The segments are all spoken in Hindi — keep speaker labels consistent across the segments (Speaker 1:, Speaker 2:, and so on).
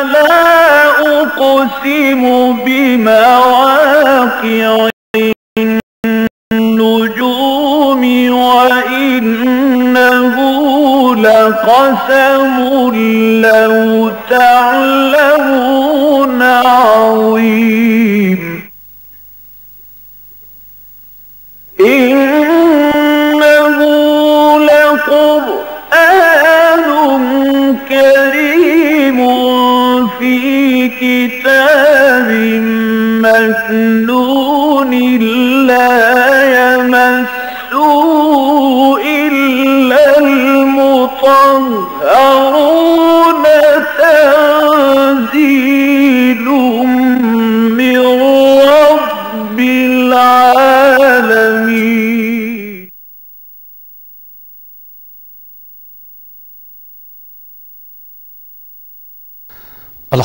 Speaker 1: فلا أقسم بمواقع النجوم وإنه لقسم لو تعلم كتاب مكنون لا يمسه إلا المطهرون تنزيل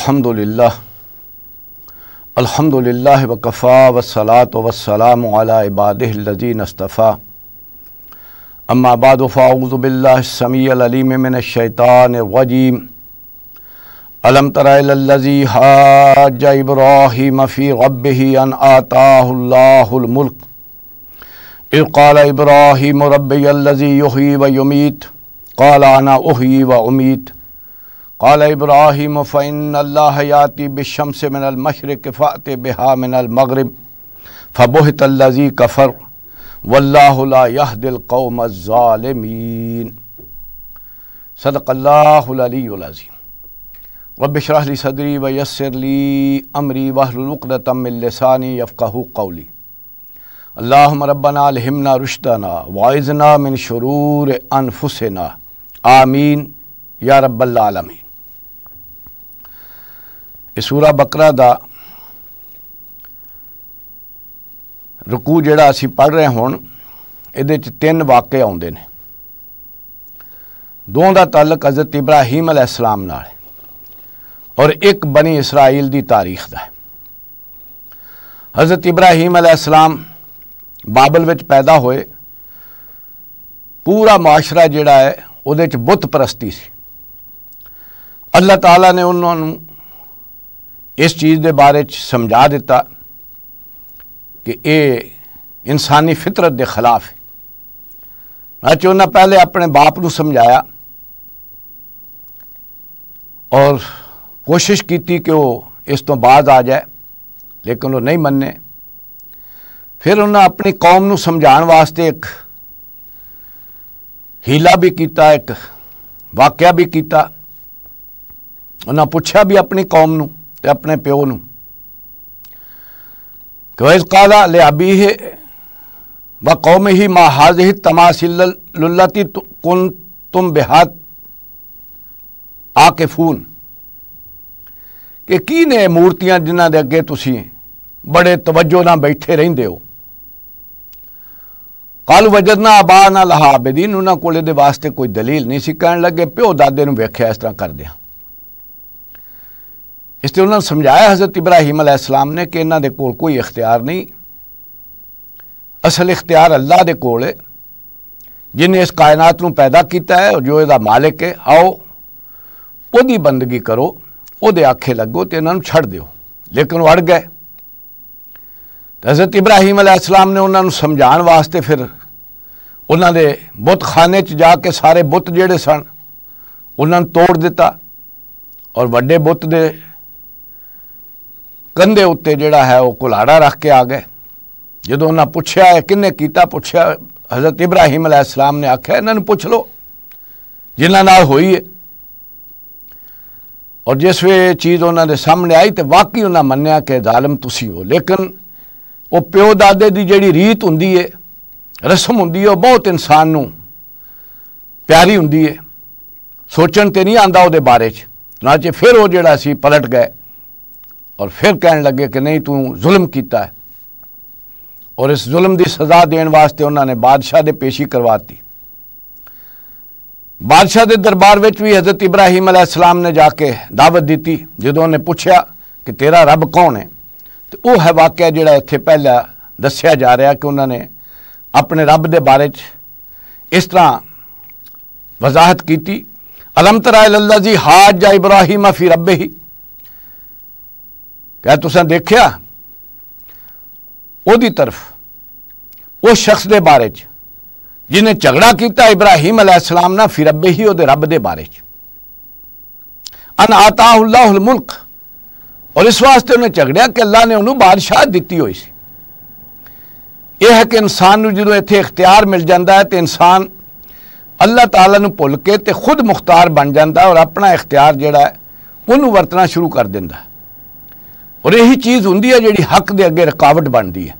Speaker 1: अल्हम्दुलिल्लाह अल्हम्दुलिल्लाह वकफ़ा वसलात वसलाम इबादीन अस्तफ़ा अम्माबाद फ़ाउज़बिल्लासमीम मिन शैतान वजीम अलम तरजी हाज इब्राहिम फ़ी रब अन आताहुल्लाहुलमुल्क इक़ाल इब्राहिम रबी युही व युमीत क़ालाना उही व उमीत कौल इब्राहिम फ़ैन अल्लाहयाती बिशम से मिनलमशरक़ फ़ात बहा मिनलमगरब फ़बोह तल्लज़ी कफ़र वल्ला दिलकौमज़ालमीन सदक़ल्लाज़ीम रबशरली सदरी व यसरली अमरी वहलतमिलसानी यफ़ू कौली अल्लाम रबना हमना रुशदाना वाइजना मिन शरूर अनफुसना आमीन या रब्बालमीन ਇਹ ਸੂਰਾ ਬਕਰਾ ਦਾ ਰਕੂ ਜਿਹੜਾ ਅਸੀਂ ਪੜ ਰਹੇ ਹੁਣ ਇਹਦੇ ਚ ਤਿੰਨ ਵਾਕਏ ਆਉਂਦੇ ਨੇ ਦੋਹਾਂ ਦਾ ਤਾਲਕ حضرت ਇਬਰਾਹੀਮ ਅਲੈਹਿਸਲਾਮ ਨਾਲ ਹੈ ਔਰ ਇੱਕ ਬਣੀ ਇਸਰਾਇਲ ਦੀ ਤਾਰੀਖ ਦਾ ਹੈ حضرت ਇਬਰਾਹੀਮ ਅਲੈਹਿਸਲਾਮ ਬਾਬਲ ਵਿੱਚ ਪੈਦਾ ਹੋਏ ਪੂਰਾ ਮਾਸ਼ਰਾ ਜਿਹੜਾ ਹੈ ਉਹਦੇ ਚ ਬੁੱਤ ਪ੍ਰਸਤੀ ਸੀ ਅੱਲਾਹ ਤਾਲਾ ਨੇ ਉਹਨਾਂ ਨੂੰ ਇਸ ਚੀਜ਼ ਦੇ ਬਾਰੇ ਚ ਸਮਝਾ ਦਿੱਤਾ ਕਿ ਇਹ ਇਨਸਾਨੀ ਫਿਤਰਤ ਦੇ ਖਿਲਾਫ ਹੈ ਅਚੋ ਉਹਨਾਂ ਪਹਿਲੇ ਆਪਣੇ ਬਾਪ ਨੂੰ ਸਮਝਾਇਆ ਔਰ ਕੋਸ਼ਿਸ਼ ਕੀਤੀ ਕਿ ਉਹ ਇਸ ਤੋਂ ਬਾਅਦ ਆ ਜਾਏ ਲੇਕਿਨ ਉਹ ਨਹੀਂ ਮੰਨੇ ਫਿਰ ਉਹਨਾਂ ਆਪਣੀ ਕੌਮ ਨੂੰ ਸਮਝਾਉਣ ਵਾਸਤੇ ਇੱਕ ਹੀਲਾ ਵੀ ਕੀਤਾ ਇੱਕ ਵਾਕਿਆ ਵੀ ਕੀਤਾ ਉਹਨਾਂ ਪੁੱਛਿਆ ਵੀ ਆਪਣੀ ਕੌਮ ਨੂੰ ਤੇ ਆਪਣੇ ਪਿਓ ਨੂੰ ਕਵੈਸ ਕਾਲਾ ਲਿਆਬੀਹ ਵਾ ਹੀ ਮਾ ਹਾਜ਼ਿਹ ਤਮਾਸਿਲ ਲੁਲਤੀ ਤੁਮ ਬਿਹਾਤ ਆਕਿਫੂਨ ਕਿ ਕੀ ਨੇ ਮੂਰਤੀਆਂ ਜਿਨ੍ਹਾਂ ਦੇ ਅੱਗੇ ਤੁਸੀਂ ਬੜੇ ਤਵੱਜੋ ਨਾਲ ਬੈਠੇ ਰਹਿੰਦੇ ਹੋ ਕਾਲ ਵਜਦਨਾ ਆਬਾਨਾ ਲਹਾਬਦੀਨ ਉਹਨਾਂ ਕੋਲੇ ਦੇ ਵਾਸਤੇ ਕੋਈ ਦਲੀਲ ਨਹੀਂ ਸੀ ਕਹਿਣ ਲੱਗੇ ਪਿਓ ਦਾਦੇ ਨੂੰ ਵੇਖਿਆ ਇਸ ਤਰ੍ਹਾਂ ਕਰਦੇ ਆ ਇਸ ਤੇ ਉਹਨਾਂ ਨੂੰ ਸਮਝਾਇਆ حضرت ابراہیم علیہ السلام ਨੇ ਕਿ ਇਹਨਾਂ ਦੇ ਕੋਲ ਕੋਈ ਇਖਤਿਆਰ ਨਹੀਂ ਅਸਲ ਇਖਤਿਆਰ ਅੱਲਾ ਦੇ ਕੋਲ ਹੈ ਜਿਨੇ ਇਸ ਕਾਇਨਾਤ ਨੂੰ ਪੈਦਾ ਕੀਤਾ ਹੈ ਜੋ ਇਹਦਾ ਮਾਲਕ ਹੈ ਆਓ ਉਹਦੀ ਬੰਦਗੀ ਕਰੋ ਉਹਦੇ ਆਖੇ ਲੱਗੋ ਤੇ ਇਹਨਾਂ ਨੂੰ ਛੱਡ ਦਿਓ ਲੇਕਿਨ ਉਹ ਅੜ ਗਏ ابراہیم علیہ السلام ਨੇ ਉਹਨਾਂ ਨੂੰ ਸਮਝਾਉਣ ਵਾਸਤੇ ਫਿਰ ਉਹਨਾਂ ਦੇ ਬੁੱਤਖਾਨੇ 'ਚ ਜਾ ਕੇ ਸਾਰੇ ਬੁੱਤ ਜਿਹੜੇ ਸਨ ਉਹਨਾਂ ਨੂੰ ਤੋੜ ਦਿੱਤਾ ਔਰ ਵੱਡੇ ਬੁੱਤ ਦੇ ਕੰਧੇ ਉੱਤੇ ਜਿਹੜਾ ਹੈ ਉਹ ਕੁਲਾੜਾ ਰੱਖ ਕੇ ਆ ਗਏ ਜਦੋਂ ਉਹਨਾਂ ਪੁੱਛਿਆ ਕਿੰਨੇ ਕੀਤਾ ਪੁੱਛਿਆ حضرت علیہ السلام ਨੇ ਆਖਿਆ ਇਹਨਾਂ ਨੂੰ ਪੁੱਛ ਲਓ ਜਿਨ੍ਹਾਂ ਨਾਲ ਹੋਈ ਹੈ ਔਰ ਜਿਸ ਵੇ ਚੀਜ਼ ਉਹਨਾਂ ਦੇ ਸਾਹਮਣੇ ਆਈ ਤੇ ਵਾਕਈ ਉਹਨਾਂ ਮੰਨਿਆ ਕਿ ਜ਼ਾਲਮ ਤੁਸੀਂ ਹੋ ਲੇਕਿਨ ਉਹ ਪਿਓ ਦਾਦੇ ਦੀ ਜਿਹੜੀ ਰੀਤ ਹੁੰਦੀ ਏ ਰਸਮ ਹੁੰਦੀ ਏ ਉਹ ਬਹੁਤ ਇਨਸਾਨ ਨੂੰ ਪਿਆਰੀ ਹੁੰਦੀ ਏ ਸੋਚਣ ਤੇ ਨਹੀਂ ਆਂਦਾ ਉਹਦੇ ਬਾਰੇ ਚ ਜੇ ਫਿਰ ਉਹ ਜਿਹੜਾ ਸੀ ਪਲਟ ਗਏ और फिर कह लगे कि नहीं तू जुल्म किया है और इस जुल्म की सज़ा देने वास्ते उन्होंने बादशाह दे पेशी करवाती बादशाह दे दरबार में भी हज़रत इब्राहिम अलैहिस्सलाम ने जाके दावत दी जो उन्हें पूछा कि तेरा रब कौन है तो वह है वाक्य जोड़ा इतने पहला दसिया जा रहा कि उन्होंने अपने रब के बारे इस तरह वजाहत की अलम तरा जी हाज जा इब्राहिम फी रबे ही क्या तुसें देखा ओदी तरफ उस शख्स के बारे च जिन्हें झगड़ा किया इब्राहिम अलैहिस्सलाम ना फिर अब्बे ही ओदे रब दे बारे च अन आताउल्लाहुल मुल्क और इस वास्ते उन्हें झगड़िया कि अल्लाह ने उन्होंने बादशाह दी हुई सी यह है कि इंसान जो इतने इख्तियार मिल जाता है तो इंसान अल्लाह तला भुल के तो खुद मुख्तार बन जाता और अपना इख्तियार जोड़ा है वनू वरतना शुरू कर दिता है ਔਰ ਇਹੀ ਚੀਜ਼ ਹੁੰਦੀ ਹੈ ਜਿਹੜੀ ਹੱਕ ਦੇ ਅੱਗੇ ਰੁਕਾਵਟ ਬਣਦੀ ਹੈ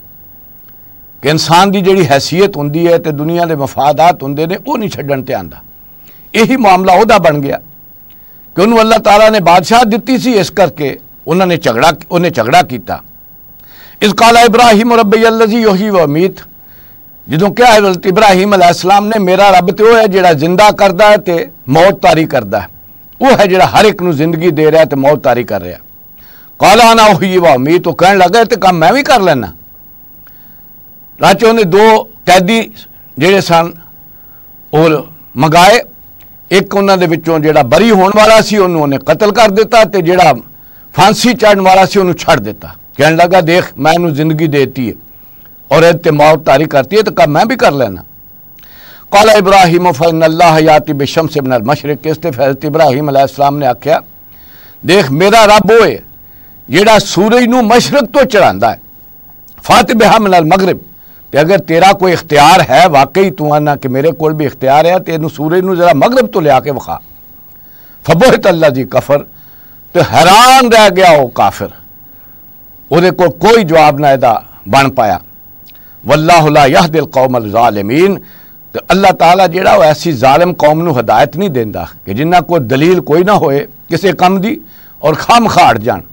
Speaker 1: ਕਿ ਇਨਸਾਨ ਦੀ ਜਿਹੜੀ ਹیثیت ਹੁੰਦੀ ਹੈ ਤੇ ਦੁਨੀਆ ਦੇ ਮਫਾਦਾਤ ਹੁੰਦੇ ਨੇ ਉਹ ਨਹੀਂ ਛੱਡਣ ਤੇ ਆਂਦਾ ਇਹੀ ਮਾਮਲਾ ਉਹਦਾ ਬਣ ਗਿਆ ਕਿ ਉਹਨੂੰ ਅੱਲਾਹ ਤਾਲਾ ਨੇ ਬਾਦਸ਼ਾਹ ਦਿੱਤੀ ਸੀ ਇਸ ਕਰਕੇ ਉਹਨਾਂ ਨੇ ਝਗੜਾ ਉਹਨੇ ਝਗੜਾ ਕੀਤਾ ਇਸ ਕਾਲਾ ਇਬਰਾਹੀਮ ਰੱਬੀ ਅਲਜ਼ੀ ਯਹੀ ਵਾ ਅਮੀਤ ਜਦੋਂ ਕਿਹਾ ਹਜ਼ਰਤ ਇਬਰਾਹੀਮ ਅਲੈਹਿਸਲਾਮ ਨੇ ਮੇਰਾ ਰੱਬ ਤੇ ਉਹ ਹੈ ਜਿਹੜਾ ਜ਼ਿੰਦਾ ਕਰਦਾ ਹੈ ਤੇ ਮੌਤ ਤਾਰੀ ਕਰਦਾ ਹੈ ਉਹ ਹੈ ਜਿਹੜਾ ਹਰ ਇੱਕ ਨੂੰ ਜ਼ਿੰਦਗੀ ਦੇ ਰਿਹਾ ਤੇ ਮੌਤ ਤਾਰੀ ਕਰ ਰਿਹਾ ਕਾਲਾ ਨਾ ਹੋਈ ਵਾ ਮੀ ਤੋਂ ਕਹਿਣ ਲੱਗਾ ਤੇ ਕੰਮ ਮੈਂ ਵੀ ਕਰ ਲੈਣਾ ਰਾਚੋ ਨੇ ਦੋ ਕੈਦੀ ਜਿਹੜੇ ਸਨ ਉਹ ਮੰਗਾਏ ਇੱਕ ਉਹਨਾਂ ਦੇ ਵਿੱਚੋਂ ਜਿਹੜਾ ਬਰੀ ਹੋਣ ਵਾਲਾ ਸੀ ਉਹਨੂੰ ਉਹਨੇ ਕਤਲ ਕਰ फांसी चढ़ने वाला से उन्हें छड़ देता कहने लगा देख मैं इनू जिंदगी देती है और इतने मौत तारी करती है तो कब मैं भी कर लेना कौला इब्राहिम फ़ैन याति बिशम से बनल मशरक इसते फैजत इब्राहिम ने आख्या देख मेरा रब वो जोड़ा सूरज न मशरक तो चढ़ाता है फत बिहम मगरब तो अगर तेरा कोई इख्तियार है वाकई तू आना कि मेरे को भी इख्तियार है तो इन सूरज में जरा मगरब तो लिया के विखा फबोहित अल्लाह जी कफर तो हैरान रह गया वो काफिर वो को कोई जवाब ना यदा बन पाया वल्ला यह दिल अल जालमीन तो अल्लाह तला जोड़ा वो ऐसी जालिम कौम को हदायत नहीं देता कि जिन्ना को दलील कोई ना होए किसी कम दी और खाम खाड़ जान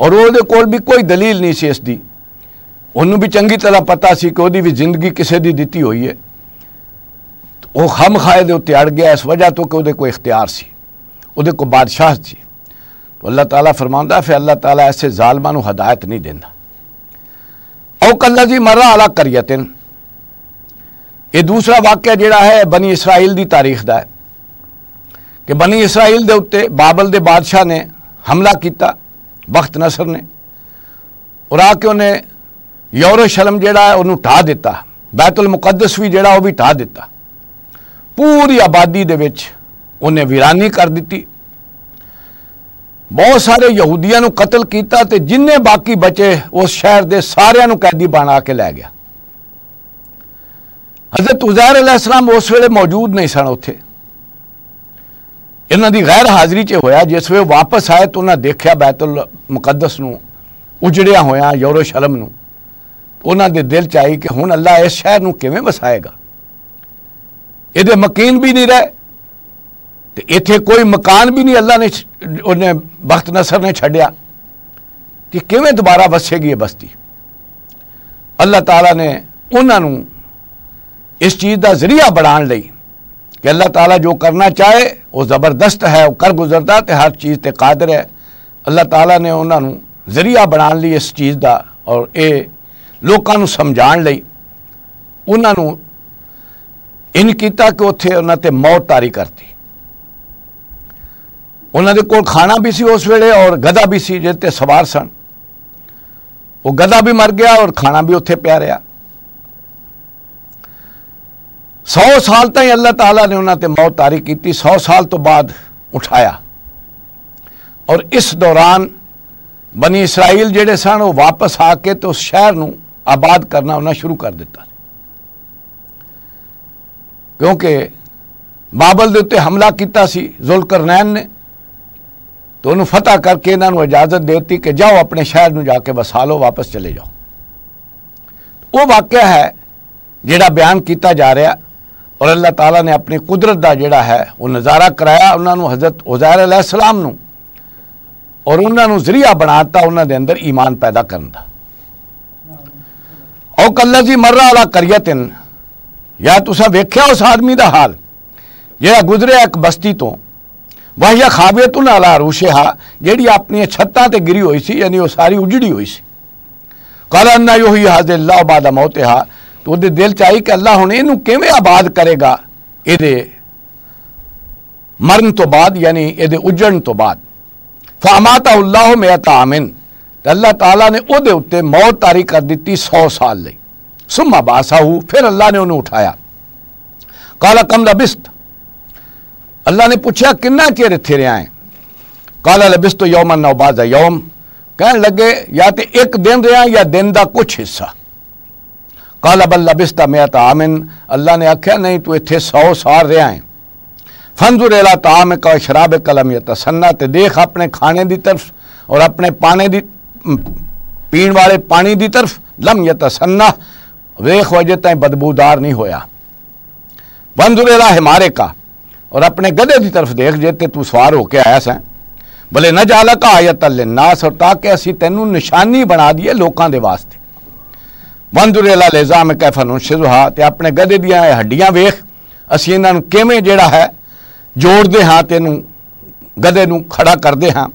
Speaker 1: और वो दे कोल भी कोई दलील नहीं सी इसकी उन्होंने भी चंकी तरह पता सी कि वो भी जिंदगी किसी की दिती हुई है वह तो खम खाए के उत्ते अड़ गया इस वजह तो कि वो कोई इख्तियार से को बादशाह जी तो अल्लाह तला फरमा फिर अल्लाह तला ऐसे जालमा को हदायत नहीं देता और कला जी मरा अला करिए तेन ये दूसरा वाक्य जोड़ा है बनी इसराइल की तारीख का है कि बनी इसराइल के उत्ते बाबल के बादशाह ने हमला किया ਬਖਤ ਨਸਰ ਨੇ ਔਰ ਆ ਕੇ ਉਹਨੇ ਯਰੂਸ਼ਲਮ ਜਿਹੜਾ ਹੈ ਉਹਨੂੰ ਢਾ ਦਿੱਤਾ ਬੈਤੁਲ ਮੁਕੱਦਸ ਵੀ ਜਿਹੜਾ ਉਹ ਵੀ ਢਾ ਦਿੱਤਾ ਪੂਰੀ ਆਬਾਦੀ ਦੇ ਵਿੱਚ ਉਹਨੇ ਵਿਰਾਨੀ ਕਰ ਦਿੱਤੀ ਬਹੁਤ ਸਾਰੇ ਯਹੂਦੀਆਂ ਨੂੰ ਕਤਲ ਕੀਤਾ ਤੇ ਜਿੰਨੇ ਬਾਕੀ ਬਚੇ ਉਸ ਸ਼ਹਿਰ ਦੇ ਸਾਰਿਆਂ ਨੂੰ ਕੈਦੀ ਬਣਾ ਕੇ ਲੈ ਗਿਆ ਹਜ਼ਰਤ ਉਜ਼ੈਰ ਅਲੈਹਿਸਲਮ ਉਸ ਵੇਲੇ ਮੌਜੂਦ ਨਹੀਂ ਸਨ ਉੱਥੇ इन्हों की गैर हाजरी से होया जिस वे वापस आए तो उन्हें देखा बैतुल मुकदस में उजड़िया होया यौरोशलम उन्होंने दिल च आई कि हूँ अल्लाह इस शहर में किमें बसाएगा ये मकीन भी नहीं रहे तो इतने कोई मकान भी नहीं अल्लाह ने उन्हें वक्त नसर ने छड़िया कि किमें दोबारा वसेगी बस्ती अल्लाह तला ने उन्होंने इस चीज़ का जरिया बनाने कि अल्लाह ताला जो करना चाहे वो ज़बरदस्त है वह कर गुजरता तो हर चीज़ पर कादर है अल्लाह ताला ने उन्होंने जरिया बना ली इस चीज़ का और ये लोगों समझा उन्होंने इन किया कि उन्ना मौत तारी करती उन्होंने को खाना भी सी उस वेले और गधा भी सी सवार सन वह गधा भी मर गया और खाना भी उत्थे पै रहा सौ साल तीन अल्लाह तला ने उन्होंने मौत तारी की सौ साल तो बाद उठाया और इस दौरान बनी इसराइल जोड़े सन वो वापस आके तो उस शहर में आबाद करना उन्हें शुरू कर दिता क्योंकि बाबल के उ हमला किया जुलकरनैन ने तो उन्होंने फतेह करके इन्हों इजाजत देती कि जाओ अपने शहर में जाके बसा लो वापस चले जाओ तो वो वाक्य है जोड़ा बयान किया जा रहा और अल्लाह तला ने अपनी कुदरत का जोड़ा है वह नज़ारा कराया उन्होंने हज़रत उजैर अलैहलाम और उन्होंने जरिया बनाता उन्होंने अंदर ईमान पैदा कर कला जी मर्रा वाला करिया तेन या तुम वेख्या उस आदमी का हाल जरा गुजरिया एक बस्ती तो वह या खाबियत उन्हला रूशे हा जी अपन ते गिरी हुई सी यानी वह सारी उजड़ी हुई सी कल अन्ना यो ही हाजिर लाओ बाद मौत हा तो वो दिल च आई कि अल्लाह हूँ इन कि आबाद करेगा ये मरण तो बाद यानी ये उजड़न तो बाद फामाता उल्लाह मैं तामिन तो अल्लाह तला ने उत्ते मौत तारी कर दी सौ साल लिए सुमा बासाहू फिर अल्लाह ने उन्होंने उठाया कला कम बिस्त अल्लाह ने पूछा कि चेर इतने रहा है कला लबिस्त यौम नौबाजा यौम कह लगे या तो एक दिन रहा या दिन का कुछ हिस्सा काला बल्ला बिस्ता मैं तामिन अल्लाह ने आख्या नहीं तू इत सौ साल रहा है फंजुर एला ताम का शराब कलम या तसन्ना तो देख अपने खाने की तरफ और अपने पाने की पीण वाले पानी की तरफ लम या तसन्ना वेख वजे तय बदबूदार नहीं होया फंजुर हिमारे का और अपने गधे की तरफ देख जे तू सवार होके आया सें भले न जाला या आयत नास और ताकि असी तेनू निशानी बना दिए लोगों के वास्ते वंधुरेला लेजा में कैफा शिजुहा तो अपने गधे हड्डियां वेख असी इन्हों कि जोड़ा है जोड़ते हाँ तो इनू गधे खड़ा करते हाँ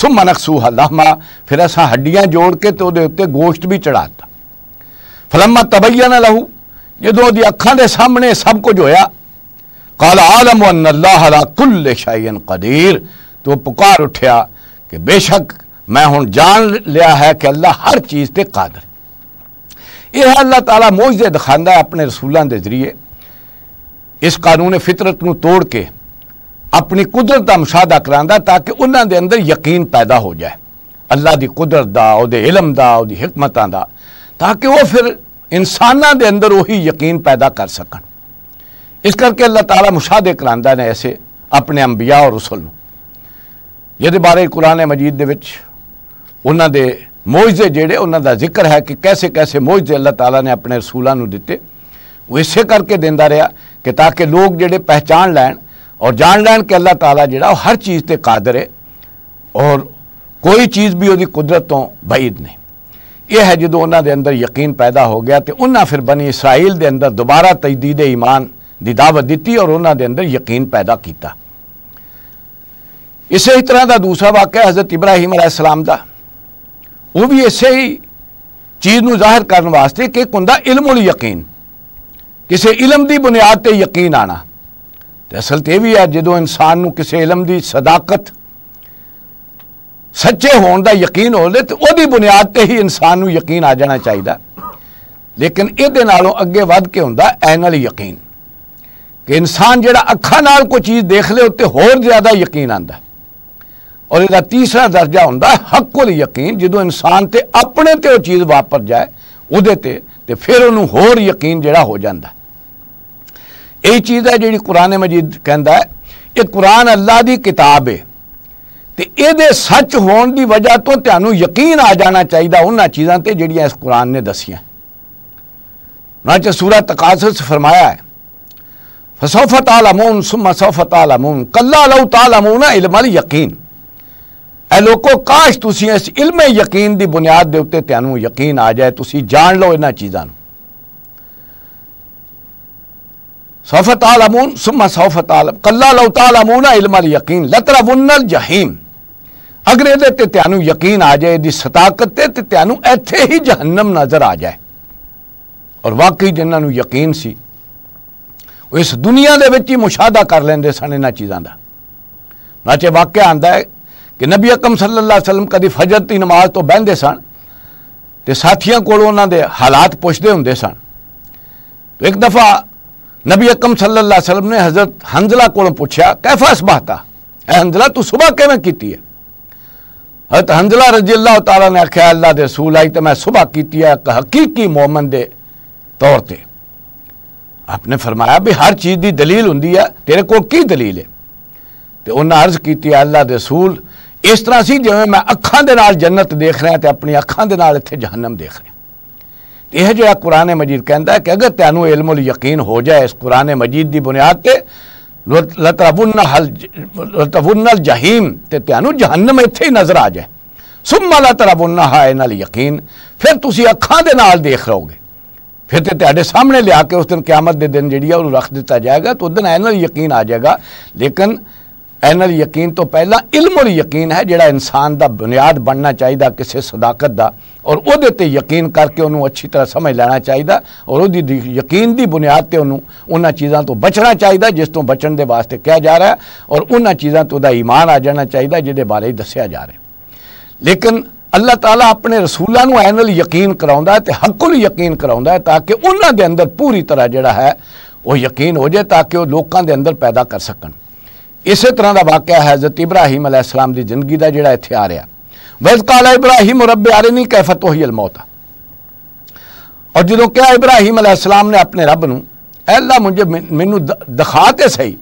Speaker 1: सुमन अखसूह लाहमा फिर असा हड्डिया जोड़ के तो उत्ते गोश्त भी चढ़ाता फलमा तबैया ना लहू जो अखा के सामने सब कुछ होया कल आलम अल्लाहला कुल शाइन कदीर तो पुकार उठा कि बेशक मैं हूँ जान लिया है कि अल्लाह हर चीज़ से कादर यह अल्लाह तला मोजे दिखा है अपने रसूलों के जरिए इस कानून फितरत को तोड़ के अपनी कुदरत का मुशादा करा ताकि उन्होंने अंदर यकीन पैदा हो जाए अल्लाह की कुदरत वो इलम का वो का ताकि वह फिर इंसानों के अंदर उकीन यकीन पैदा कर सकन इस करके अल्लाह तला मुशादे करा ने ऐसे अपने अंबिया और रसुल ये बारे कुरान मजीद उन्होंने मोजे जेड़े उन्होंने जिक्र है कि कैसे कैसे मोजे अल्लाह तला ने अपने रसूलों दिते वो इस करके दिता रहा कि ताकि लोग जोड़े पहचान लैन और जान लैन कि अल्लाह तला जो हर चीज़ पर कादर है और कोई चीज़ भी वो कुदरतों बईद नहीं यह है जो उन्होंने अंदर यकीन पैदा हो गया तो उन्हें फिर बनी इसराइल के अंदर दोबारा तजदीद ईमान की दावत दी और उन्होंने अंदर यकीन पैदा किया इस तरह का दूसरा वाक्य हज़रत इब्राहिम अलैहिस्सलाम का ਉਹ ਵੀ ਇਸੇ ਹੀ ਚੀਜ਼ ਨੂੰ ਜ਼ਾਹਿਰ ਕਰਨ ਵਾਸਤੇ ਕਿ ਕੁੰਦਾ ਇਲਮੁਲ ਯਕੀਨ ਕਿਸੇ ਇਲਮ ਦੀ ਬੁਨਿਆਦ ਤੇ ਯਕੀਨ ਆਣਾ ਤੇ ਅਸਲ ਤੇ ਵੀ ਆ ਜਦੋਂ ਇਨਸਾਨ ਨੂੰ ਕਿਸੇ ਇਲਮ ਦੀ ਸਦਾਕਤ ਸੱਚੇ ਹੋਣ ਦਾ ਯਕੀਨ ਹੋਵੇ ਤੇ ਉਹਦੀ ਬੁਨਿਆਦ ਤੇ ਹੀ ਇਨਸਾਨ ਨੂੰ ਯਕੀਨ ਆ ਜਾਣਾ ਚਾਹੀਦਾ ਲੇਕਿਨ ਇਹਦੇ ਨਾਲੋਂ ਅੱਗੇ ਵੱਧ ਕੇ ਹੁੰਦਾ ਐਨਲ ਯਕੀਨ ਕਿ ਇਨਸਾਨ ਜਿਹੜਾ ਅੱਖਾਂ ਨਾਲ ਕੋਈ ਚੀਜ਼ ਦੇਖ ਲੇ ਉੱਤੇ ਹੋਰ ਜ਼ਿਆਦਾ ਯਕੀਨ ਆਂਦਾ और यह तीसरा दर्जा होंगे हक उल यकीन जो इंसान से अपने तो चीज़ वापर जाए वो तो फिर उन्होंने होर यकीन जरा हो जाता यही चीज़ है जी कुरान मजीद कहता है ये कुरान अल्लाह की किताब है तो ये सच होने की वजह तो तहूँ यकीन आ जाना चाहिए उन्होंने चीज़ों पर जीडिया इस कुरान ने दसिया उन्होंने सूरा तकास फरमाया है फसौ फतालमून सुमसोफत सौ फतालमून कला लऊ तालमून इलमल यकीन ਐ ਲੋਕੋ ਕਾਸ਼ ਤੁਸੀਂ ਇਸ ਇਲਮੇ ਯਕੀਨ ਦੀ ਬੁਨਿਆਦ ਦੇ ਉੱਤੇ ਤੁਹਾਨੂੰ ਯਕੀਨ ਆ ਜਾਏ ਤੁਸੀਂ ਜਾਣ ਲਓ ਇਹਨਾਂ ਚੀਜ਼ਾਂ ਨੂੰ सौफत तालमून सुम्मा सौफ तालम कल्ला लो तालमूना इलम यकीन लतरा बुन्नल जहीम अगर ये तो यकीन आ जाए यदि सताकत ते तो त्यानू ऐथे ही जहन्नम नजर आ जाए और वाकई जिन्होंने यकीन सी इस दुनिया के मुशाह कर लेंगे सन इन्होंने चीज़ों का नाचे वाक्य आंदा है कि नबी अकम सल्ला वसलम कभी फजर की नमाज तो बहते सन तो साथियों को हालात पुछते होंगे सन तो एक दफा नबी अकम सल्ला वसलम ने हजरत हंजला को पुछया कैफा सुबहता ऐ हंजला तू सुबह किमें की है हजरत हंजला रजी अल्लाह तला ने आख्या अल्लाह के रसूल आई तो मैं सुबह की है एक हकीकी मोमन के तौर पर आपने फरमाया भी हर चीज़ की दलील होंगी है तेरे को दलील है तो उन्हें अर्ज की अल्लाह के रसूल इस तरह से जिमें मैं अखा के नाल जन्नत देख रहा तो अपनी अखा के नाल इतने जहनम देख रहा यह जहाँ कुरान मजीद कहता है कि अगर तैन इलम उल यकीन हो जाए इस कुरान मजीद की बुनियाद पर लतरबुन्ना हल जहीम तो तैन जहनम इतें ही नज़र आ जाए सुमा लतरबुन्ना हा एल यकीन फिर तुम अखा के नाल देख रहोगे फिर तो ते सामने लिया के उस दिन क्यामत दे दिन जी रख दिता जाएगा तो उस दिन एनल यकीन आ जाएगा लेकिन एनल यकीन तो पहला इलम यकीन है जोड़ा इंसान का बुनियाद बनना चाहिए किसी सदाकत का और वो यकीन करके उन्होंने अच्छी तरह समझ लेना चाहिए और यकीन की बुनियाद पर उन्होंने चीज़ों तो बचना चाहिए जिस तो बचण के वास्ते कहा जा रहा है और उन्होंने चीज़ों तो ईमान आ जाना चाहिए जिदे बारे ही दसिया जा रहा है लेकिन अल्लाह तला अपने रसूलों एनल यकीन करा हकुल यकीन करा ताकि उन्होंने अंदर पूरी तरह जोड़ा है वह यकीन हो जाए ताकि लोगों के अंदर पैदा कर सकन इस तरह का वाकया है हैजरत इब्राहिम अलैहिस्सलाम की जिंदगी का जरा इतने आ रहा वैज कला इब्राहिम और रब आ रहे नहीं कैफत तो ही अलमौत और जो क्या इब्राहिम अलैहिस्सलाम ने अपने रब ना अल्लाह मुझे मैनू दिखा तो सही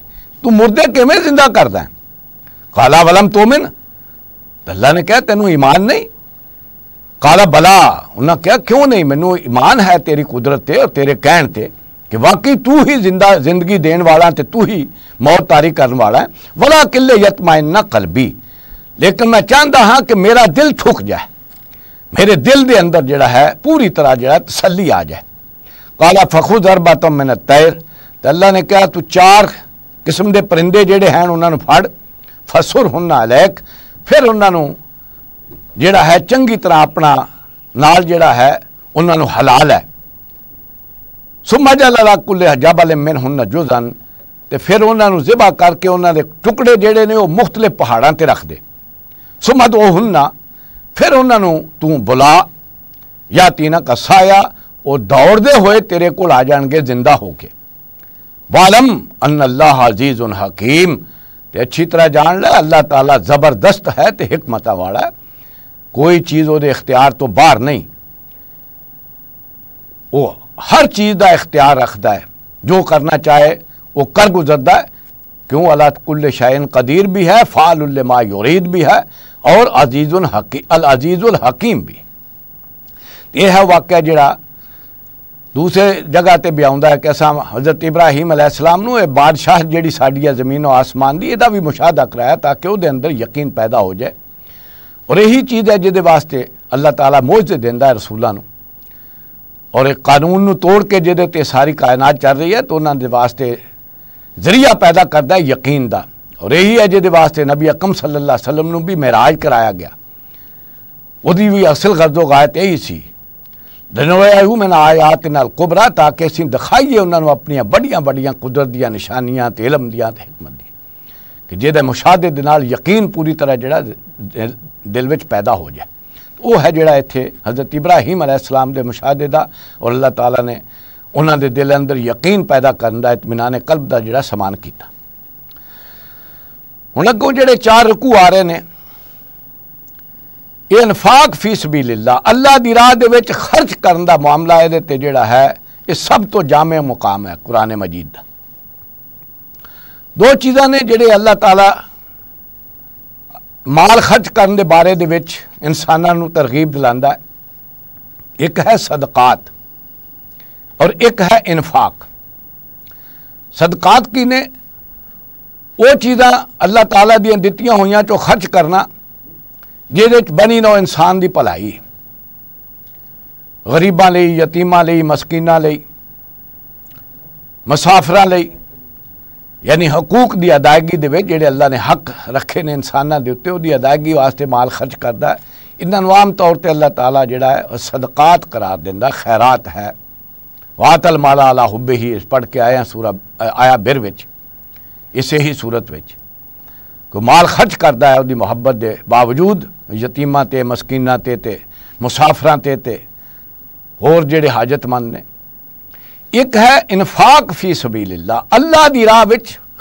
Speaker 1: तू मुदे किमें जिंदा कर दाला कला वलम मिन अल्लाह ने कहा तेन ईमान नहीं कला बला उन्हें क्या क्यों नहीं मैनू ईमान है तेरी कुदरत और तेरे कहते कि वाकई तू ही जिंदा जिंदगी देने वाला है तो तू ही ਤੂੰ तारी करने वाला है ਵਾਲਾ किले ਕਿਲੇ ना कल भी लेकिन मैं चाहता हाँ कि मेरा दिल ठुक जाए मेरे दिल के अंदर जोड़ा है पूरी तरह जो तसली आ जाए काला फखू दरबा तो मैंने तैर तो अल्लाह ने कहा तू चार किस्म के परिंदे जोड़े हैं उन्होंने फड़ फसुर होना लैक फिर उन्होंने जोड़ा है चंकी तरह अपना नाल जोड़ा है उन्होंने हलाल है ਸੁਮਾ ਜਲਾ ਕੁੱਲੇ ਹਜਾਬਲ ਮਿਨ ਹੁਨ ਜੁਜ਼ਨ ਤੇ ਫਿਰ ਉਹਨਾਂ ਨੂੰ ਜ਼ਿਬਾ ਕਰਕੇ ਉਹਨਾਂ ਦੇ ਟੁਕੜੇ ਜਿਹੜੇ ਨੇ ਉਹ ਮੁxtਲਿਫ ਪਹਾੜਾਂ ਤੇ ਰੱਖ ਦੇ ਸੁਮਾ ਦੋ ਹੁਨਾ ਫਿਰ ਉਹਨਾਂ ਨੂੰ ਤੂੰ ਬੁਲਾ ਜਾਂ ਤੀਨਾ ਕਸਾਇਆ ਉਹ ਦੌੜਦੇ ਹੋਏ ਤੇਰੇ ਕੋਲ ਆ ਜਾਣਗੇ ਜ਼ਿੰਦਾ ਹੋ ਕੇ वालम अल्लाह अजीज उन हकीम तो अच्छी तरह जान ला अल्लाह ताला ज़बरदस्त है तो हमत वाला कोई चीज़ वो इख्तियार तो बाहर नहीं वो हर चीज़ का इख्तियार रखता है जो करना चाहे वो कर गुज़रता है क्यों अला शाइन कदीर भी है फ़ाल मा भी है और अजीज़ुल हकी अल अजीज़ुल हकीम भी यह है वाक्य जरा दूसरे जगह पर भी आता है कि असा हज़रत इब्राहिम अलैहिस्सलाम ने बादशाह जी सा जमीन और आसमान की यदा भी मुशाहदा कराया ताकि वो अंदर यकीन पैदा हो जाए और यही चीज़ है जिद वास्ते अल्लाह तला मोजते देता है रसूलों और एक कानून तोड़ के जो सारी कायनात चल रही है तो उन्होंने वास्ते जरिया पैदा करता है यकीन का और यही है जिद वास्ते नबी अकम सल्ला वसलम भी महराज कराया गया वो भी असल गर्जो गायत यही सी दिनोयाहू मैंने आया तेनाल कुबरा ताकि असं दिखाइए उन्होंने अपन बड़िया बड़िया कुदरत दशानिया इलम दी कि जेदे मुशाहे यकीन पूरी तरह जरा दिल्च पैदा हो जाए वह है जोड़ा इतने हज़रत इब्राहिम अलैहिस्सलाम के मुशाहे का और अल्लाह ताला ने उन्होंने दिल अंदर यकीन पैदा कर इतमान कल्ब का जोड़ा समान किया हूँ अगों जोड़े चार रुकू आ रहे हैं ये अनफाक फीस भी लीला अल्लाह की राह के खर्च कर मामला ये जोड़ा है ये सब तो जामे मुकाम है कुरने मजीद दो चीज़ा ने जोड़े अल्लाह तला माल खर्च करने के बारे ਦੇ ਵਿੱਚ ਇਨਸਾਨਾਂ एक है सदकात और एक है इन्फाक सदकात की ने वो चीज़ा अल्लाह ताला दियाँ दित्तियां हुई जो खर्च करना जिसे बनी नो इंसान की भलाई गरीबों यतीमां मसकीना मुसाफर यानी हकूक की अदायगी दे जे अल्लाह ने हक रखे ने इंसाना के उत्ते अदायगी वास्ते माल खर्च करता है इन्हों आम तौर पर अल्लाह तला जोड़ा है सदकात करार दिता खैरात है वातल माला अला हुबे ही पढ़ के आया सूर आया बिर इसे ही सूरत को माल खर्च करता है वो मुहब्बत के बावजूद यतीमां मस्कीना मुसाफर होर जे हाजतमंद ने एक है इनफाक फी सबीला अल्लाह की राह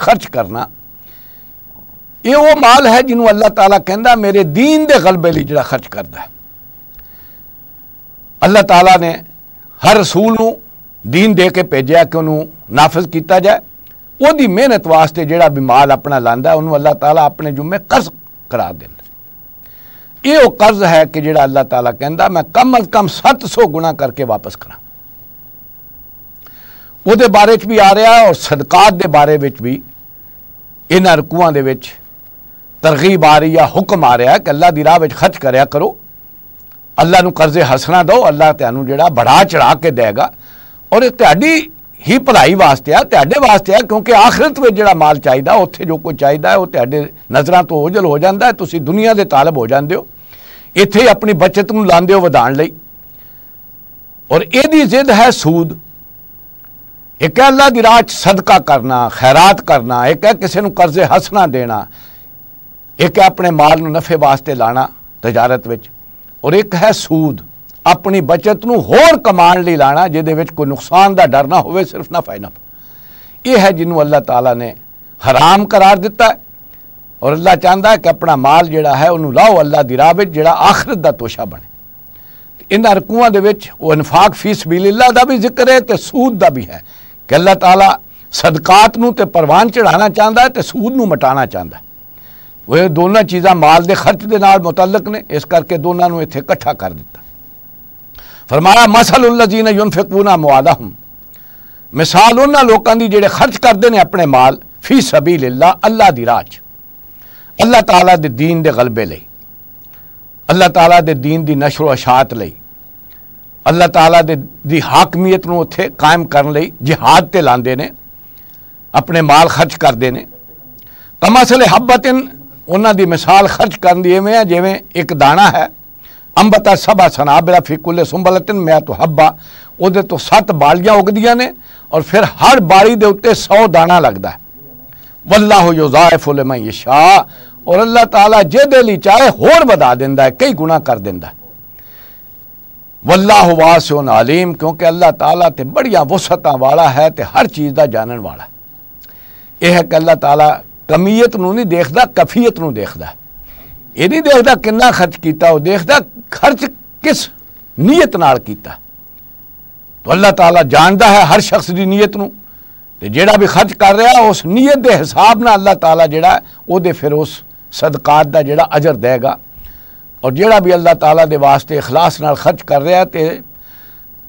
Speaker 1: खर्च करना यह वो माल है जिन्हों अल्लाह तला कहता मेरे दीन के गलबे लिए जरा खर्च करता है अल्लाह तला ने हर रसूल दीन दे के भेजे कि उन्होंने नाफिज किया जाए वो मेहनत वास्ते जोड़ा भी माल अपना लाता उन्होंने अल्लाह तला अपने जुम्मे कर्ज करार दें ये यो कर्ज है कि जो अल्लाह तला कहता कम अज कम सत्त सौ गुणा करके वापस करा ਉਹਦੇ ਬਾਰੇ 'ਚ ਵੀ ਆ ਰਿਹਾ ਔਰ ਸਦਕਾਤ ਦੇ ਬਾਰੇ ਵਿੱਚ ਵੀ ਇਹਨਾਂ ਰਕੂਆਂ ਦੇ ਵਿੱਚ ਤਰਗੀਬ ਆ ਰਹੀ ਆ ਹੁਕਮ ਆ ਰਿਹਾ ਕਿ ਅੱਲਾ ਦੀ ਰਾਹ ਵਿੱਚ ਖਰਚ ਕਰਿਆ ਕਰੋ ਅੱਲਾ ਨੂੰ ਕਰਜ਼ੇ ਹਸਣਾ ਦਿਓ ਅੱਲਾ ਤੁਹਾਨੂੰ ਜਿਹੜਾ ਬੜਾ ਚੜਾ ਕੇ ਦੇਗਾ ਔਰ ਇਹ ਤੁਹਾਡੀ ਹੀ ਭਲਾਈ ਵਾਸਤੇ ਆ ਤੁਹਾਡੇ ਵਾਸਤੇ ਆ ਕਿਉਂਕਿ ਆਖਰਤ ਵਿੱਚ ਜਿਹੜਾ ਮਾਲ ਚਾਹੀਦਾ ਉੱਥੇ ਜੋ ਕੁਝ ਚਾਹੀਦਾ ਉਹ ਤੁਹਾਡੇ ਨਜ਼ਰਾਂ ਤੋਂ ਓਝਲ ਹੋ ਜਾਂਦਾ ਹੈ ਤੁਸੀਂ ਦੁਨੀਆ ਦੇ ਤਾਲਬ ਹੋ ਜਾਂਦੇ ਹੋ ਇੱਥੇ ਆਪਣੀ ਬਚਤ ਨੂੰ ਲਾਉਂਦੇ ਹੋ ਵਧਾਉਣ ਲਈ ਔਰ ਇਹਦੀ ਜ਼ਿੱਦ ਹੈ ਸੂਦ एक है अल्लाह की राह सदका करना खैरात करना एक है किसी कर्जे हसना देना एक है अपने माल ਨੂੰ ਨਫੇ ਵਾਸਤੇ ਲਾਣਾ ਤਜਾਰਤ ਵਿੱਚ ਔਰ ਇੱਕ ਹੈ ਸੂਦ ਆਪਣੀ ਬਚਤ ਨੂੰ ਹੋਰ ਕਮਾਉਣ ਲਈ ਲਾਣਾ ਜਿਹਦੇ ਵਿੱਚ ਕੋਈ ਨੁਕਸਾਨ ਦਾ ਡਰ ਨਾ ਹੋਵੇ ਸਿਰਫ ਨਫਾ ਹੀ ਨਫਾ ਇਹ ਹੈ ਜਿਹਨੂੰ ਅੱਲਾਹ ਤਾਲਾ ਨੇ ਹਰਾਮ ਕਰਾਰ ਦਿੱਤਾ ਹੈ ਔਰ ਅੱਲਾਹ ਚਾਹੁੰਦਾ ਹੈ ਕਿ ਆਪਣਾ ਮਾਲ ਜਿਹੜਾ ਹੈ ਉਹਨੂੰ ਲਾਓ ਅੱਲਾਹ ਦੀ ਰਾਹ ਵਿੱਚ ਜਿਹੜਾ ਆਖਰਤ ਦਾ ਤੋਸ਼ਾ ਬਣੇ ਇਹਨਾਂ ਰਕੂਆਂ ਦੇ ਵਿੱਚ ਉਹ ਇਨਫਾਕ ਫੀਸ ਬਿਲਿਲlah ਦਾ ਵੀ ਜ਼ਿਕਰ ਹੈ ਤੇ ਸੂਦ ਦਾ ਵੀ ਹੈ कि अल्लाह तला सदकात तो परवान चढ़ाना चाहता है तो सूद को मिटाना चाहता है वो दोनों चीज़ा माल के खर्च के मुतलक ने इस करके दोनों इतने इकट्ठा कर दिता फरमाया मसल उल्लजी ने युनफिकूना मुआदा हूँ मिसाल उन्होंने जेडे खर्च करते हैं अपने माल फी सभी लीला अल्लाह की राह अल्लाह तला दे दीन के गलबे अल्लाह तला दे दीन की दी नशरों अशात लई अल्लाह तला हाकमीयत को उत्थे कायम करने जिहाद से लाते ने अपने माल खर्च करते हैं तमसले हब्बत उन्होंने मिसाल खर्च कर जिमें एक दाना है अंबता सभा सनाबरा फिकुले सुंबलतिन मैं तो हब्बा वो तो सत्त बालियाँ उगदिया ने और फिर हर बाली के उत्ते सौ दाणा लगता है वल्ला योजाए फुले मई शाह और अल्लाह तला जेदे चाहे होर बधा दिता है कई गुणा कर दिता है वल्लाह वासन आलीम क्योंकि अल्लाह तला ते बड़िया वसअतां वाला है तो हर चीज़ का जानन वाला यह है कि अल्लाह ताला कमीयत नहीं देखता कफीयत देखता ये नहीं देखता कि खर्च किया देखता खर्च किस नीयत नाल किया तो अल्लाह ताला जानता है हर शख्स की नीयत न तो जोड़ा भी खर्च कर रहा उस नीयत के हिसाब न अल्लाह ताला जोड़ा वो फिर उस सदकात का जोड़ा अजर देगा और जोड़ा भी अल्लाह तला के वास्ते इखलास न खर्च कर रहा तो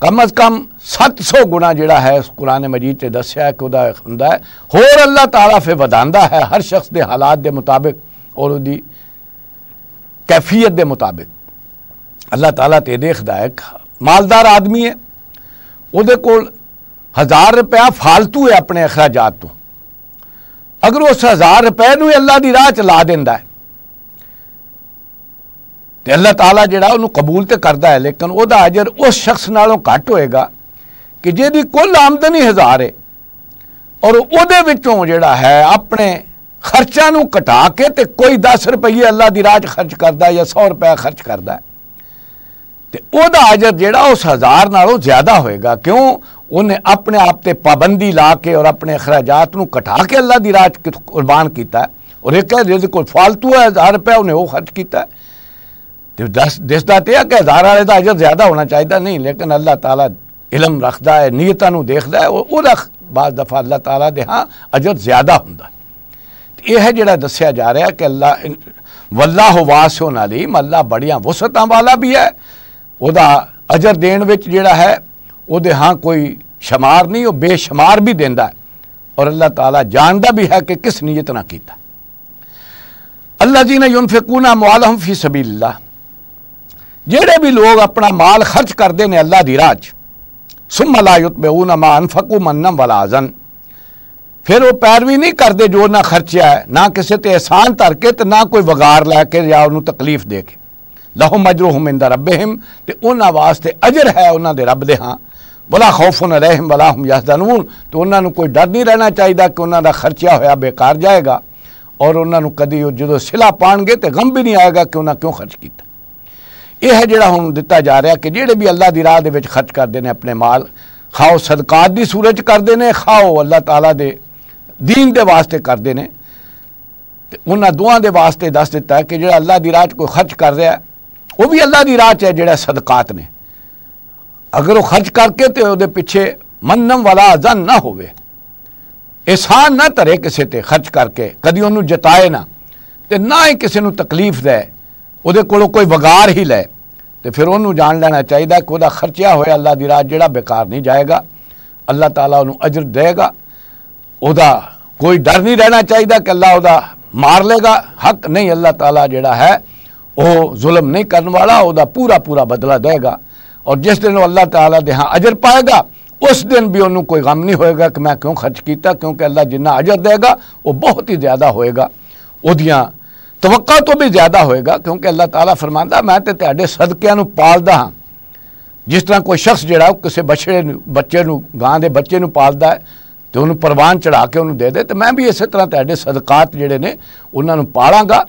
Speaker 1: कम अज कम सौ गुणा जोड़ा है कुरान मजीद से दस्या कि ओदा होर अल्लाह तला फिर वधांदा है हर शख्स के हालात के मुताबिक और ओदी कैफियत के मुताबिक अल्लाह तला तो देखता है मालदार आदमी है वो को हज़ार रुपया फालतू है अपने अखराजात ਤੋਂ ਅਗਰ ਉਸ 1000 ਰੁਪਏ ਨੂੰ अल्लाह की राह ਚ ਲਾ ਦਿੰਦਾ तो अल्लाह तला जो कबूल तो करता है लेकिन वह अजर उस शख्स नो घट होएगा कि जी कुल आमदनी हज़ार है और वो जोड़ा है अपने खर्चा कटा के तो कोई दस रुपये अल्लाह की राह खर्च करता या सौ रुपया खर्च करता है तो वह अजर जोड़ा उस हज़ार नो ज़्यादा होएगा क्यों उन्हें अपने आप से पाबंदी ला के और अपने अखराजात कटा के अल्लाह की राह कुर्बान किया और एक जो फालतू है हज़ार रुपया उन्हें वो खर्च किया तो दस दसदा तो है कि हज़ार वाले का अजर ज़्यादा होना चाहिए नहीं लेकिन अल्लाह तला इलम रखता है नीयता देखता है वह बाद दफ़ा अल्लाह तला दे हाँ अजर ज़्यादा होंगे तो यह जरा दसया दसिया जा रहा है कि अल्लाह वल्ला वास होन अलीम अल्लाह बड़िया वसत वाला भी है वह अजर देने जोड़ा है वो हाँ कोई शमार नहीं और बेशुमार भी देता है और अल्लाह तला जानता भी है कि किस नीयत ना किया अल्लाह जी ने यूनफिकूना मोलम फी सबील्ला जेड़े भी लोग अपना माल खर्च करते हैं अल्लाह की राह सुमलायुत में ऊ नमा अन फकू मनम वाला आजन फिर वह पैरवी नहीं करते जो ना खर्चा है ना किसी तो एहसान धरके तो ना कोई वगार लैके या उन्होंने तकलीफ दे के लहो हम इन दबे हिम तो उन्होंने वास्ते अजर है उन्होंने रब दे हाँ बला खौफ उन्हें रहम वला हम यसदनून तो उन्होंने कोई डर नहीं रहना चाहिए कि उन्होंने खर्चा होया बेकार जाएगा और उन्होंने कभी जो सिला पागे तो गम भी नहीं आएगा कि उन्हें क्यों खर्च किया ਇਹ ਹੈ ਜਿਹੜਾ ਹੁਣ ਦਿੱਤਾ ਜਾ ਰਿਹਾ ਕਿ ਜਿਹੜੇ ਵੀ ਅੱਲਾ ਦੀ ਰਾਹ ਦੇ ਵਿੱਚ ਖਰਚ ਕਰਦੇ ਨੇ ਆਪਣੇ ਮਾਲ ਖਾਓ ਸਦਕਾਤ ਦੀ ਸੂਰਤ ਕਰਦੇ ਨੇ ਖਾਓ ਅੱਲਾ ਤਾਲਾ ਦੇ دین ਦੇ ਵਾਸਤੇ ਕਰਦੇ ਨੇ ਉਹਨਾਂ ਦੁਆਂ ਦੇ ਵਾਸਤੇ ਦੱਸ ਦਿੱਤਾ ਕਿ ਜਿਹੜਾ ਅੱਲਾ ਦੀ ਰਾਹ 'ਚ ਕੋਈ ਖਰਚ ਕਰ ਰਿਹਾ ਉਹ ਵੀ ਅੱਲਾ ਦੀ ਰਾਹ 'ਚ ਹੈ ਜਿਹੜਾ ਸਦਕਾਤ ਨੇ ਅਗਰ ਉਹ ਖਰਚ ਕਰਕੇ ਤੇ ਉਹਦੇ ਪਿੱਛੇ ਮੰਨਮ ਵਾਲਾ ਜ਼ਨ ਨਾ ਹੋਵੇ ਇਹਸਾਨ ਨਾ ਧਰੇ ਕਿਸੇ ਤੇ ਖਰਚ ਕਰਕੇ ਕਦੀ ਉਹਨੂੰ ਜਤਾਏ ਨਾ ਤੇ ਨਾ ਹੀ ਕਿਸੇ ਨੂੰ ਤਕਲੀਫ ਦੇ ਉਹਦੇ ਕੋਲੋਂ ਕੋਈ ਵਗਾਰ ਹੀ ਲੈ ਤੇ ਫਿਰ ਉਹਨੂੰ ਜਾਣ ਲੈਣਾ ਚਾਹੀਦਾ ਕਿ ਉਹਦਾ ਖਰਚਿਆ ਹੋਇਆ ਅੱਲਾ ਦੀ ਰਾਹ ਜਿਹੜਾ ਬੇਕਾਰ ਨਹੀਂ ਜਾਏਗਾ ਅੱਲਾ ਤਾਲਾ ਉਹਨੂੰ ਅਜਰ ਦੇਗਾ ਉਹਦਾ ਕੋਈ ਡਰ ਨਹੀਂ ਰਹਿਣਾ ਚਾਹੀਦਾ ਕਿ ਅੱਲਾ ਉਹਦਾ ਮਾਰ ਲੇਗਾ ਹੱਕ ਨਹੀਂ ਅੱਲਾ ਤਾਲਾ ਜਿਹੜਾ ਹੈ ਉਹ ਜ਼ੁਲਮ ਨਹੀਂ ਕਰਨ ਵਾਲਾ ਉਹਦਾ ਪੂਰਾ ਪੂਰਾ ਬਦਲਾ ਦੇਗਾ ਔਰ ਜਿਸ ਦਿਨ ਉਹ ਅੱਲਾ ਤਾਲਾ ਦੇ ਹਾਂ ਅਜਰ ਪਾਏਗਾ उस दिन भी उन्होंने कोई गम नहीं होएगा कि मैं क्यों खर्च किया क्योंकि अल्लाह जिन्ना अजर देगा वो बहुत ही ज़्यादा होएगा ਉਹਦੀਆਂ ਤਵੱਕਾ ਤੋਂ ਵੀ ਜ਼ਿਆਦਾ ਹੋਏਗਾ ਕਿਉਂਕਿ ਅੱਲਾਹ ਤਾਲਾ ਫਰਮਾਂਦਾ ਮੈਂ ਤੇ ਤੁਹਾਡੇ ਸਦਕਿਆਂ ਨੂੰ ਪਾਲਦਾ ਹਾਂ ਜਿਸ ਤਰ੍ਹਾਂ ਕੋਈ ਸ਼ਖਸ ਜਿਹੜਾ ਉਹ ਕਿਸੇ ਬੱਚੇ ਨੂੰ ਬੱਚੇ ਨੂੰ ਗਾਂ ਦੇ ਬੱਚੇ ਨੂੰ ਪਾਲਦਾ ਹੈ ਤੇ ਉਹਨੂੰ ਪਰਵਾਨ ਚੜਾ ਕੇ ਉਹਨੂੰ ਦੇ ਦੇ ਤੇ ਮੈਂ ਵੀ ਇਸੇ ਤਰ੍ਹਾਂ ਤੁਹਾਡੇ ਸਦਕਾਤ ਜਿਹੜੇ ਨੇ ਉਹਨਾਂ ਨੂੰ ਪਾਲਾਂਗਾ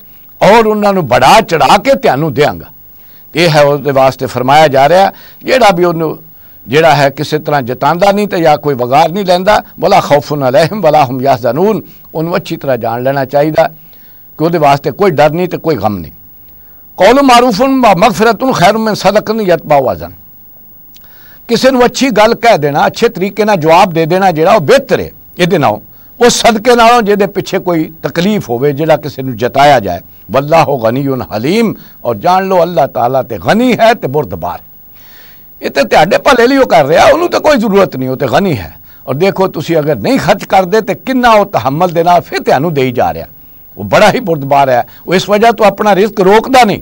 Speaker 1: ਔਰ ਉਹਨਾਂ ਨੂੰ ਬੜਾ ਚੜਾ ਕੇ ਤੁਹਾਨੂੰ ਦੇਵਾਂਗਾ ਇਹ ਹੈ ਉਹਦੇ ਵਾਸਤੇ ਫਰਮਾਇਆ ਜਾ ਰਿਹਾ ਜਿਹੜਾ ਵੀ ਉਹਨੂੰ ਜਿਹੜਾ ਹੈ ਕਿਸੇ ਤਰ੍ਹਾਂ ਜਤਾਂਦਾ ਨਹੀਂ ਤੇ ਜਾਂ ਕੋਈ ਵਗਾਰ ਨਹੀਂ ਲੈਂਦਾ ਬਲਾ ਖੌਫੁਨ ਅਲੈਹਿਮ ਬਲਾ ਹਮ ਯਹਜ਼ਨੂਨ ਉਹਨੂੰ ਅੱਛੀ ਤਰ੍ਹਾਂ ਜਾਣ ਲੈਣਾ ਚਾਹੀਦਾ कि वो वास्ते कोई डर नहीं तो कोई गम नहीं कौल मारूफ उन मगफरत खैर में नहीं यत बाजन किसी को अच्छी गल कह देना अच्छे तरीके ना जवाब दे देना जो बेहतर है ये ना उस सदके नालों जो पिछे कोई तकलीफ हो जो किसी जताया जाए वल्ला हो गनी उन हलीम और जान लो अल्लाह तला तो गनी है तो बुरदबार ये तो भले ਭਲੇ कर रहा उन्होंने तो कोई जरूरत नहीं ਜ਼ਰੂਰਤ ਨਹੀਂ ਉਹ ਤੇ ਗਨੀ ਹੈ ਔਰ ਦੇਖੋ ਤੁਸੀਂ ਅਗਰ ਨਹੀਂ ਖਰਚ ਕਰਦੇ ਤੇ फिर ਉਹ दे ਦੇ ਨਾਲ ਫਿਰ ਉਹ ਬੜਾ ਹੀ ਬੁਰਦਬਾਰ ਹੈ ਉਹ ਇਸ ਵਜ੍ਹਾ ਤੋਂ ਆਪਣਾ ਰਿਸਕ ਰੋਕਦਾ ਨਹੀਂ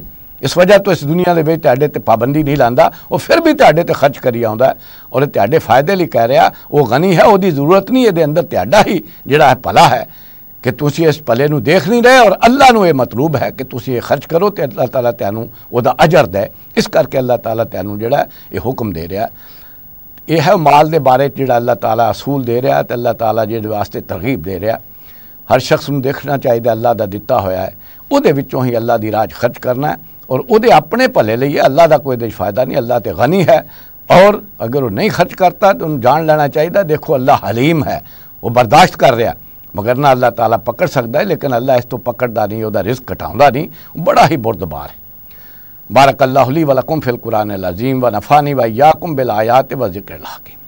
Speaker 1: ਇਸ ਵਜ੍ਹਾ ਤੋਂ ਇਸ ਦੁਨੀਆ ਦੇ ਵਿੱਚ ਤੁਹਾਡੇ ਤੇ ਪਾਬੰਦੀ ਨਹੀਂ ਲਾਂਦਾ ਉਹ ਫਿਰ ਵੀ ਤੁਹਾਡੇ ਤੇ ਖਰਚ ਕਰੀ ਆਉਂਦਾ ਔਰ ਤੁਹਾਡੇ ਫਾਇਦੇ ਲਈ ਕਹਿ ਰਿਹਾ ਉਹ ਗਨੀ ਹੈ ਉਹਦੀ ਜ਼ਰੂਰਤ ਨਹੀਂ ਇਹਦੇ ਅੰਦਰ ਤੁਹਾਡਾ ਹੀ ਜਿਹੜਾ ਹੈ ਭਲਾ ਹੈ ਕਿ ਤੁਸੀਂ ਇਸ ਭਲੇ ਨੂੰ ਦੇਖ ਨਹੀਂ ਰਹੇ ਔਰ ਅੱਲਾ ਨੂੰ ਇਹ ਮਤਲੂਬ ਹੈ ਕਿ ਤੁਸੀਂ ਇਹ ਖਰਚ ਕਰੋ ਤੇ ਅੱਲਾਹ ਤਾਲਾ ਤੁਹਾਨੂੰ ਉਹਦਾ ਅਜਰ ਦੇ ਇਸ ਕਰਕੇ ਅੱਲਾਹ ਤਾਲਾ ਤੁਹਾਨੂੰ ਜਿਹੜਾ ਇਹ ਹੁਕਮ ਦੇ ਰਿਹਾ ਇਹ ਹੈ ਮਾਲ ਦੇ ਬਾਰੇ ਜਿਹੜਾ ਅੱਲਾਹ ਤਾਲਾ ਅਸੂਲ ਦੇ ਰਿਹਾ ਤੇ ਅੱਲਾਹ ਤਾਲਾ ਜਿਹਦੇ ਵਾਸਤੇ ਤਰਗੀਬ ਦੇ ਰਿਹਾ हर शख्स में देखना चाहिए अल्लाह का दिता ਹੋਇਆ है वो ही अल्लाह की राज खर्च करना है और वो अपने भले लिए अल्लाह का कोई ਕੋਈ ਦੇਸ਼ ਫਾਇਦਾ ਨਹੀਂ ਅੱਲਾ ਤੇ और अगर वो नहीं खर्च करता तो उन्होंने जान लेना चाहिए देखो अल्लाह हलीम है वो बर्दाश्त कर रहा मगर ना अल्लाह तला पकड़ सकता है लेकिन अल्लाह इस तो पकड़ता नहीं वह रिस्क घटा नहीं बड़ा ही बुरदबार है बारक अल्लाह वलकुम फिल कुरान अजीम व नफ़ानी व याकुम बिल आयात व जिक्र लाकिम